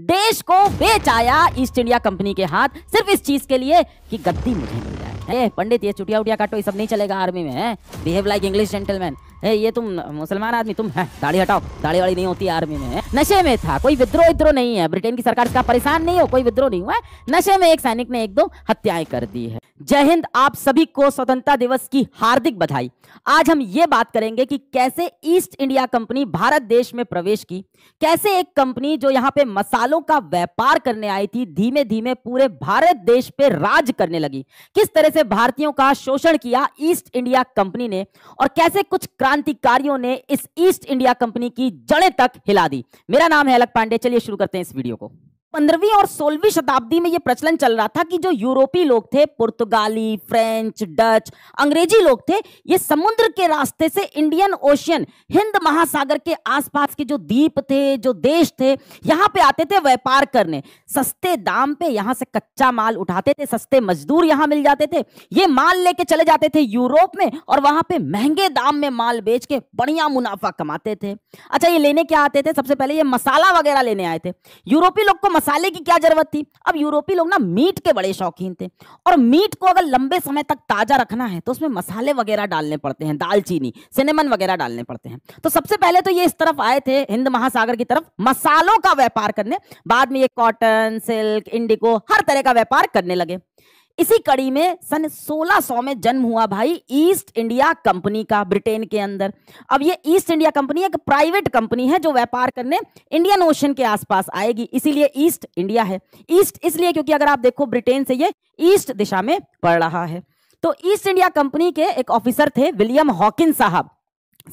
देश को बेचाया east India company के हाथ सिर्फ इस चीज के लिए कि गद्दी मुझे मिल जाए पंडित ये चुटिया उटिया काटो ये सब नहीं चलेगा आर्मी में है बिहेव लाइक इंग्लिश जेंटलमैन ए, ये तुम मुसलमान आदमी तुम है दाढ़ी हटाओ दाढ़ी वाली नहीं होती आर्मी में नशे में था कोई विद्रोह विद्रोह नहीं है ब्रिटेन की सरकार का परेशान नहीं हो कोई विद्रोह नहीं हुआ है नशे में एक सैनिक ने एक दो हत्याएं कर दी है जय हिंद आप सभी को स्वतंत्रता दिवस की हार्दिक बधाई आज हम ये बात करेंगे कि कैसे ईस्ट इंडिया कंपनी भारत देश में प्रवेश की कैसे एक कंपनी जो यहाँ पे मसालों का व्यापार करने आई थी धीमे धीमे पूरे भारत देश पे राज करने लगी किस तरह से भारतीयों का शोषण किया ईस्ट इंडिया कंपनी ने और कैसे कुछ क्रांतिकारियों ने इस ईस्ट इंडिया कंपनी की जड़ें तक हिला दी मेरा नाम है अलग पांडे चलिए शुरू करते हैं इस वीडियो को पंद्रहवीं और सोलहवीं शताब्दी में यह प्रचलन चल रहा था कि जो यूरोपीय लोग थे पुर्तगाली फ्रेंच डच अंग्रेजी लोग थे ये समुद्र के रास्ते से इंडियन ओशियन हिंद महासागर के आसपास के जो द्वीप थे जो देश थे यहाँ पे आते थे व्यापार करने सस्ते दाम पे यहाँ से कच्चा माल उठाते थे सस्ते मजदूर यहाँ मिल जाते थे ये माल लेके चले जाते थे यूरोप में और वहां पे महंगे दाम में माल बेच के बढ़िया मुनाफा कमाते थे अच्छा ये लेने क्या आते थे सबसे पहले ये मसाला वगैरह लेने आए थे यूरोपीय लोग को मसाले की क्या जरूरत थी अब यूरोपीय लोग ना मीट के बड़े शौकीन थे और मीट को अगर लंबे समय तक ताजा रखना है तो उसमें मसाले वगैरह डालने पड़ते हैं दालचीनी सिनेमन वगैरह डालने पड़ते हैं तो सबसे पहले तो ये इस तरफ आए थे हिंद महासागर की तरफ मसालों का व्यापार करने बाद में ये कॉटन सिल्क इंडिगो हर तरह का व्यापार करने लगे इसी कड़ी में सन 1600 में जन्म हुआ भाई ईस्ट इंडिया कंपनी का ब्रिटेन के अंदर अब ये ईस्ट इंडिया कंपनी एक प्राइवेट कंपनी है जो व्यापार करने इंडियन ओशन के आसपास आएगी इसीलिए ईस्ट इंडिया है ईस्ट इसलिए क्योंकि अगर आप देखो ब्रिटेन से ये ईस्ट दिशा में पड़ रहा है तो ईस्ट इंडिया कंपनी के एक ऑफिसर थे विलियम हॉकिन साहब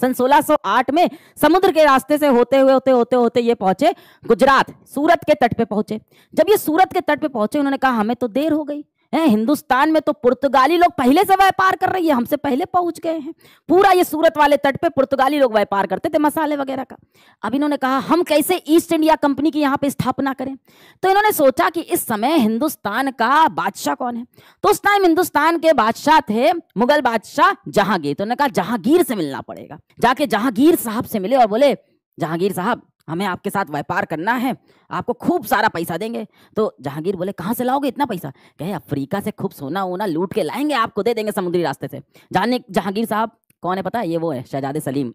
सन 1608 में समुद्र के रास्ते से होते हुए होते होते होते ये पहुंचे गुजरात सूरत के तट पे पहुंचे जब ये सूरत के तट पे पहुंचे उन्होंने कहा हमें तो देर हो गई हिंदुस्तान में तो पुर्तगाली लोग पहले से व्यापार कर रही है हमसे पहले पहुंच गए हैं पूरा ये सूरत वाले तट पे पुर्तगाली लोग व्यापार करते थे मसाले वगैरह का अब इन्होंने कहा हम कैसे ईस्ट इंडिया कंपनी की यहाँ पे स्थापना करें तो इन्होंने सोचा कि इस समय हिंदुस्तान का बादशाह कौन है तो उस टाइम हिंदुस्तान के बादशाह थे मुगल बादशाह जहांगीर तो उन्होंने कहा जहांगीर से मिलना पड़ेगा जाके जहांगीर साहब से मिले और बोले जहांगीर साहब हमें आपके साथ व्यापार करना है आपको खूब सारा पैसा देंगे तो जहांगीर बोले कहाँ से लाओगे इतना पैसा कहे अफ्रीका से खूब सोना वोना लूट के लाएंगे आपको दे देंगे समुद्री रास्ते से जाने जहांगीर साहब कौन है पता है ये वो है शहजादे सलीम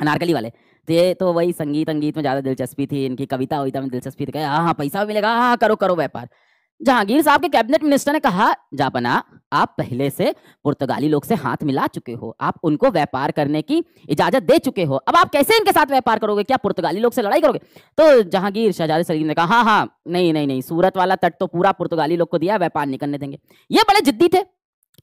अनारकली वाले तो ये तो वही संगीत अंगीत में ज़्यादा दिलचस्पी थी इनकी कविता वविता में दिलचस्पी थी कहे हाँ हाँ पैसा भी मिलेगा हाँ, हाँ करो करो व्यापार जहांगीर साहब के कैबिनेट मिनिस्टर ने कहा जापना आप पहले से पुर्तगाली लोग से हाथ मिला चुके हो आप उनको व्यापार करने की इजाजत दे चुके हो अब आप कैसे इनके साथ व्यापार करोगे क्या पुर्तगाली लोग से लड़ाई करोगे तो जहांगीर शहजादी सलीम ने कहा हाँ हाँ नहीं नहीं नहीं सूरत वाला तट तो पूरा पुर्तगाली लोग को दिया व्यापार नहीं करने देंगे ये बड़े जिद्दी थे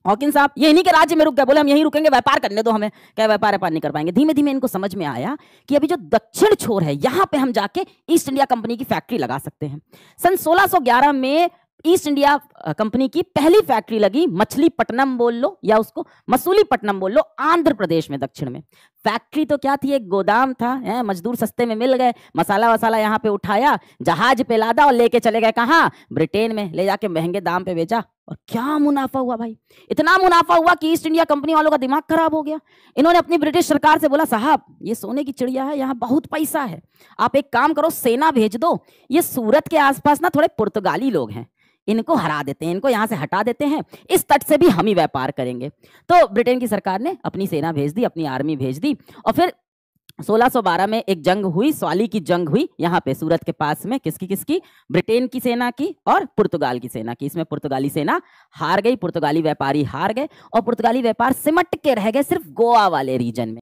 हॉकिन साहब ये इन्हीं के राज्य में रुक गए बोले हम यहीं रुकेंगे व्यापार करने दो हमें क्या व्यापार व्यापार नहीं कर पाएंगे धीमे धीमे इनको समझ में आया कि अभी जो दक्षिण छोर है यहाँ पे हम जाके ईस्ट इंडिया कंपनी की फैक्ट्री लगा सकते हैं सन 1611 में ईस्ट इंडिया कंपनी की पहली फैक्ट्री लगी मछलीपट्टनम बोल लो या उसको मसूलीपट्टनम बोल लो आंध्र प्रदेश में दक्षिण में फैक्ट्री तो क्या थी एक गोदाम था है मजदूर सस्ते में मिल गए मसाला वसाला यहाँ पे उठाया जहाज पे लादा और लेके चले गए कहाँ ब्रिटेन में ले जाके महंगे दाम पे बेचा और क्या मुनाफा हुआ भाई इतना मुनाफा हुआ कि ईस्ट इंडिया कंपनी वालों का दिमाग खराब हो गया इन्होंने अपनी ब्रिटिश सरकार से बोला साहब ये सोने की चिड़िया है यहाँ बहुत पैसा है आप एक काम करो सेना भेज दो ये सूरत के आसपास ना थोड़े पुर्तगाली लोग हैं इनको हरा देते हैं इनको यहाँ से हटा देते हैं इस तट से भी हम ही व्यापार करेंगे तो ब्रिटेन की सरकार ने अपनी सेना भेज दी अपनी आर्मी भेज दी और फिर 1612 में एक जंग हुई स्वाली की जंग हुई यहाँ पे सूरत के पास में किसकी किसकी ब्रिटेन की सेना की और पुर्तगाल की सेना की इसमें पुर्तगाली सेना हार गई पुर्तगाली व्यापारी हार गए और पुर्तगाली व्यापार सिमट के रह गए सिर्फ गोवा वाले रीजन में